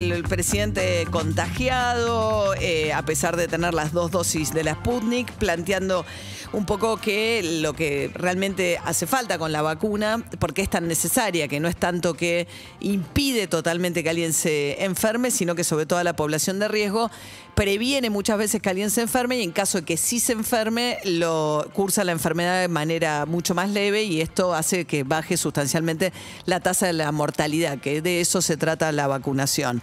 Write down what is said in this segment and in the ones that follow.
El presidente contagiado, eh, a pesar de tener las dos dosis de la Sputnik, planteando un poco que lo que realmente hace falta con la vacuna, porque es tan necesaria, que no es tanto que impide totalmente que alguien se enferme, sino que sobre todo a la población de riesgo previene muchas veces que alguien se enferme y en caso de que sí se enferme, lo cursa la enfermedad de manera mucho más leve y esto hace que baje sustancialmente la tasa de la mortalidad, que de eso se trata la vacunación.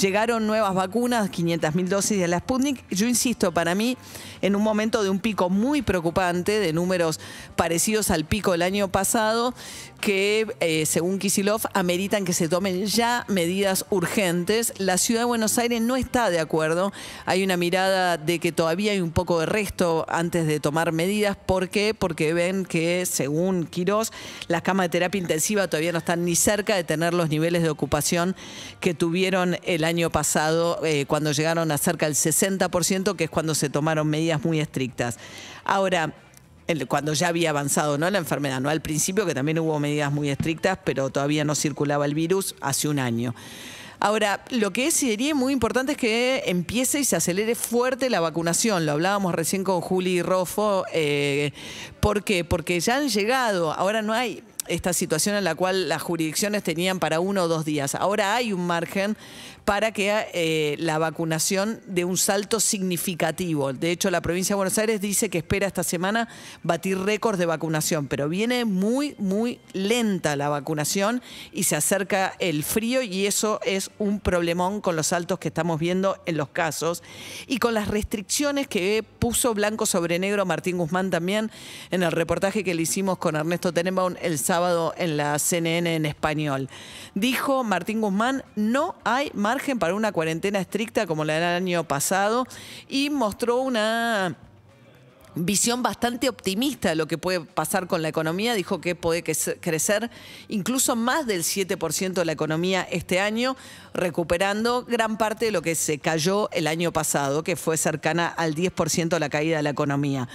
Llegaron nuevas vacunas, 500.000 dosis de la Sputnik. Yo insisto, para mí, en un momento de un pico muy preocupante, de números parecidos al pico del año pasado, que eh, según Kisilov ameritan que se tomen ya medidas urgentes. La ciudad de Buenos Aires no está de acuerdo. Hay una mirada de que todavía hay un poco de resto antes de tomar medidas. ¿Por qué? Porque ven que, según Quirós, las camas de terapia intensiva todavía no están ni cerca de tener los niveles de ocupación que tuvieron el año año pasado, eh, cuando llegaron a cerca del 60%, que es cuando se tomaron medidas muy estrictas. Ahora, cuando ya había avanzado ¿no? la enfermedad, ¿no? Al principio, que también hubo medidas muy estrictas, pero todavía no circulaba el virus hace un año. Ahora, lo que sería muy importante es que empiece y se acelere fuerte la vacunación. Lo hablábamos recién con Juli y Rofo. Eh, ¿Por qué? Porque ya han llegado, ahora no hay esta situación en la cual las jurisdicciones tenían para uno o dos días. Ahora hay un margen para que eh, la vacunación dé un salto significativo. De hecho, la provincia de Buenos Aires dice que espera esta semana batir récord de vacunación, pero viene muy, muy lenta la vacunación y se acerca el frío y eso es un problemón con los saltos que estamos viendo en los casos y con las restricciones que puso blanco sobre negro Martín Guzmán también en el reportaje que le hicimos con Ernesto Tenenbaum el sábado en la CNN en español. Dijo Martín Guzmán, no hay margen para una cuarentena estricta como la del año pasado y mostró una visión bastante optimista de lo que puede pasar con la economía. Dijo que puede crecer incluso más del 7% de la economía este año, recuperando gran parte de lo que se cayó el año pasado, que fue cercana al 10% de la caída de la economía.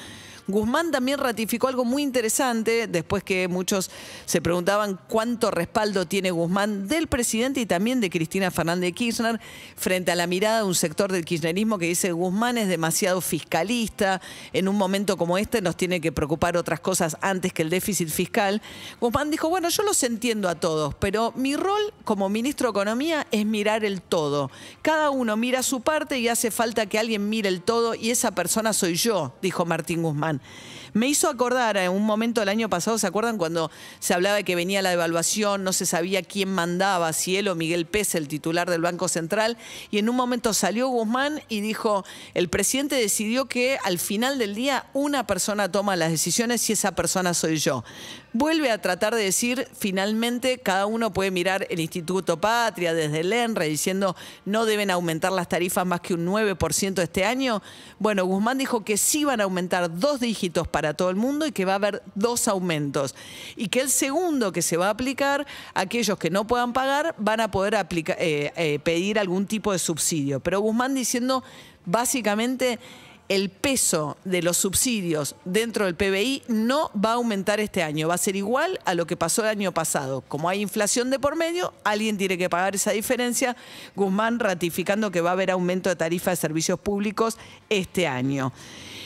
Guzmán también ratificó algo muy interesante, después que muchos se preguntaban cuánto respaldo tiene Guzmán del presidente y también de Cristina Fernández Kirchner, frente a la mirada de un sector del kirchnerismo que dice Guzmán es demasiado fiscalista, en un momento como este nos tiene que preocupar otras cosas antes que el déficit fiscal. Guzmán dijo, bueno, yo los entiendo a todos, pero mi rol como ministro de Economía es mirar el todo. Cada uno mira su parte y hace falta que alguien mire el todo y esa persona soy yo, dijo Martín Guzmán. Me hizo acordar en un momento del año pasado, ¿se acuerdan cuando se hablaba de que venía la devaluación, no se sabía quién mandaba, si él o Miguel Pérez, el titular del Banco Central? Y en un momento salió Guzmán y dijo, el presidente decidió que al final del día una persona toma las decisiones y esa persona soy yo. Vuelve a tratar de decir, finalmente cada uno puede mirar el Instituto Patria desde el ENRE diciendo no deben aumentar las tarifas más que un 9% este año. Bueno, Guzmán dijo que sí van a aumentar dos dígitos para todo el mundo y que va a haber dos aumentos. Y que el segundo que se va a aplicar, aquellos que no puedan pagar van a poder aplicar, eh, eh, pedir algún tipo de subsidio. Pero Guzmán diciendo básicamente el peso de los subsidios dentro del PBI no va a aumentar este año, va a ser igual a lo que pasó el año pasado. Como hay inflación de por medio, alguien tiene que pagar esa diferencia. Guzmán ratificando que va a haber aumento de tarifa de servicios públicos este año.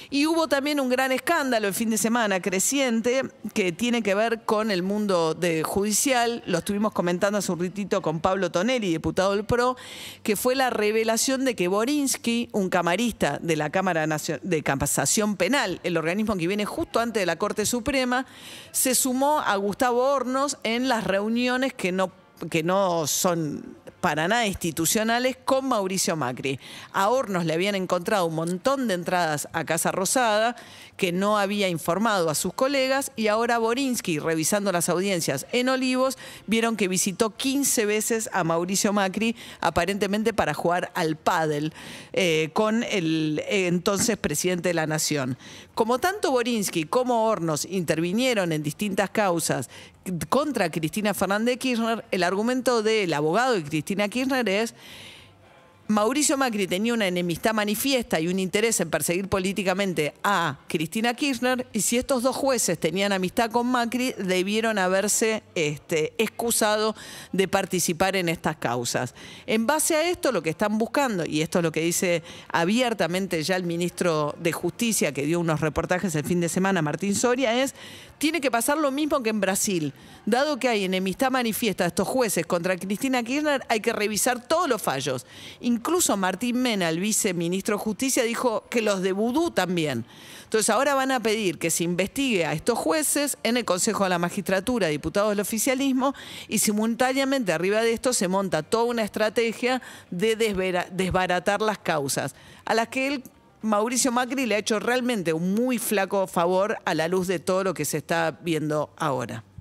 Y hubo también un gran escándalo el fin de semana creciente que tiene que ver con el mundo judicial. Lo estuvimos comentando hace un ritito con Pablo Tonelli, diputado del PRO, que fue la revelación de que Borinsky, un camarista de la Cámara de campasación Penal, el organismo que viene justo antes de la Corte Suprema, se sumó a Gustavo Hornos en las reuniones que no que no son para nada institucionales con Mauricio Macri. A Hornos le habían encontrado un montón de entradas a Casa Rosada que no había informado a sus colegas y ahora Borinsky, revisando las audiencias en Olivos, vieron que visitó 15 veces a Mauricio Macri, aparentemente para jugar al pádel eh, con el eh, entonces presidente de la Nación. Como tanto Borinsky como Hornos intervinieron en distintas causas contra Cristina Fernández Kirchner, el argumento del abogado de Cristina Kirchner es Mauricio Macri tenía una enemistad manifiesta y un interés en perseguir políticamente a Cristina Kirchner, y si estos dos jueces tenían amistad con Macri, debieron haberse este, excusado de participar en estas causas. En base a esto, lo que están buscando, y esto es lo que dice abiertamente ya el ministro de Justicia, que dio unos reportajes el fin de semana, Martín Soria, es, tiene que pasar lo mismo que en Brasil. Dado que hay enemistad manifiesta de estos jueces contra Cristina Kirchner, hay que revisar todos los fallos incluso Martín Mena, el viceministro de Justicia, dijo que los de vudú también. Entonces ahora van a pedir que se investigue a estos jueces en el Consejo de la Magistratura, diputados del oficialismo, y simultáneamente arriba de esto se monta toda una estrategia de desbaratar las causas, a las que él, Mauricio Macri le ha hecho realmente un muy flaco favor a la luz de todo lo que se está viendo ahora.